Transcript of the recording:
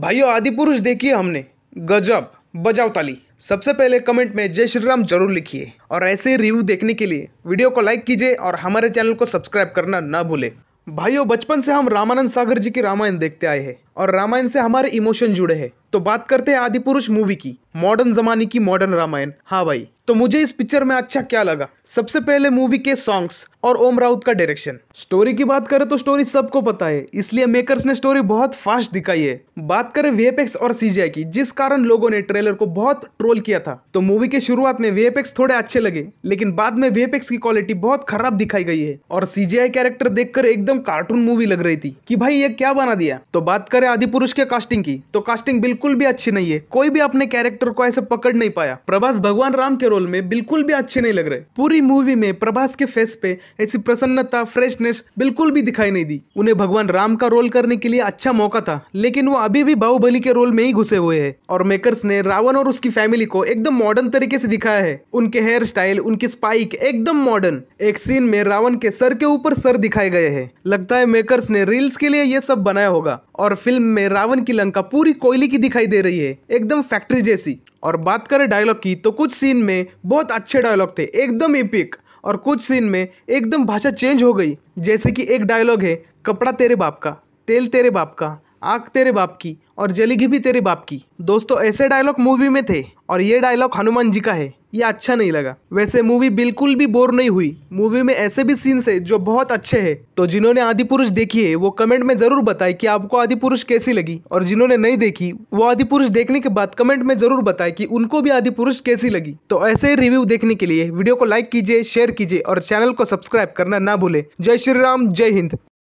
भाइयों आदि पुरुष देखिए हमने गजब बजाओ ताली सबसे पहले कमेंट में जय श्री राम जरूर लिखिए और ऐसे रिव्यू देखने के लिए वीडियो को लाइक कीजिए और हमारे चैनल को सब्सक्राइब करना ना भूले भाइयों बचपन से हम रामानंद सागर जी की रामायण देखते आए हैं और रामायण से हमारे इमोशन जुड़े हैं तो बात करते हैं आदि पुरुष मूवी की मॉडर्न जमाने की मॉडर्न रामायण हाँ भाई तो मुझे इस पिक्चर में अच्छा क्या लगा सबसे पहले मूवी के सॉन्ग्स और ओम राउत का डायरेक्शन स्टोरी की बात करें तो स्टोरी सबको पता है इसलिए मेकर्स ने स्टोरी बहुत फास्ट दिखाई है बात करें वीएफएक्स और सीजीआई की जिस कारण लोगों ने ट्रेलर को बहुत ट्रोल किया था तो मूवी के शुरुआत में वीएफएक्स थोड़े अच्छे लगे लेकिन बाद में वीएफएक्स की क्वालिटी बहुत खराब दिखाई गई है और सीजीआई कैरेक्टर देखकर एकदम कार्टून मूवी लग रही थी की भाई ये क्या बना दिया तो बात करें करें आदि पुरुष के कास्टिंग की तो कास्टिंग बिल्कुल भी अच्छी नहीं है कोई भी अपने कैरेक्टर को ऐसे पकड़ नहीं पाया प्रभास भगवान राम के रोल में बिल्कुल भी अच्छे नहीं लग रहे पूरी मूवी में प्रभास के फेस पे ऐसी प्रसन्नता फ्रेशनेस बिल्कुल भी दिखाई नहीं दी उन्हें भगवान राम का रोल करने के लिए अच्छा मौका था लेकिन वो अभी भी बाहुबली के रोल में ही घुसे हुए है और मेकर्स ने रावण और उसकी फैमिली को एकदम मॉडर्न तरीके से दिखाया है उनके हेयर स्टाइल उनकी स्पाइक एकदम मॉडर्न एक सीन में रावण के सर के ऊपर सर दिखाए गए है लगता है मेकर्स ने रील्स के लिए ये सब बनाया होगा और फिल्म फिल्म में रावण की लंका पूरी कोयले की दिखाई दे रही है एकदम फैक्ट्री जैसी और बात करें डायलॉग की तो कुछ सीन में बहुत अच्छे डायलॉग थे एकदम इपिक और कुछ सीन में एकदम भाषा चेंज हो गई जैसे कि एक डायलॉग है कपड़ा तेरे बाप का तेल तेरे बाप का आग तेरे बाप की और जलीगी भी तेरे बाप की दोस्तों ऐसे डायलॉग मूवी में थे और ये डायलॉग हनुमान जी का है ये अच्छा नहीं लगा वैसे मूवी बिल्कुल भी बोर नहीं हुई मूवी में ऐसे भी सीन्स है जो बहुत अच्छे हैं तो जिन्होंने आदि पुरुष देखी है वो कमेंट में जरूर बताए कि आपको आदि पुरुष कैसी लगी और जिन्होंने नहीं देखी वो आदि पुरुष देखने के बाद कमेंट में जरूर बताए कि उनको भी आदि पुरुष कैसी लगी तो ऐसे रिव्यू देखने के लिए वीडियो को लाइक कीजिए शेयर कीजिए और चैनल को सब्सक्राइब करना ना भूले जय श्री राम जय हिंद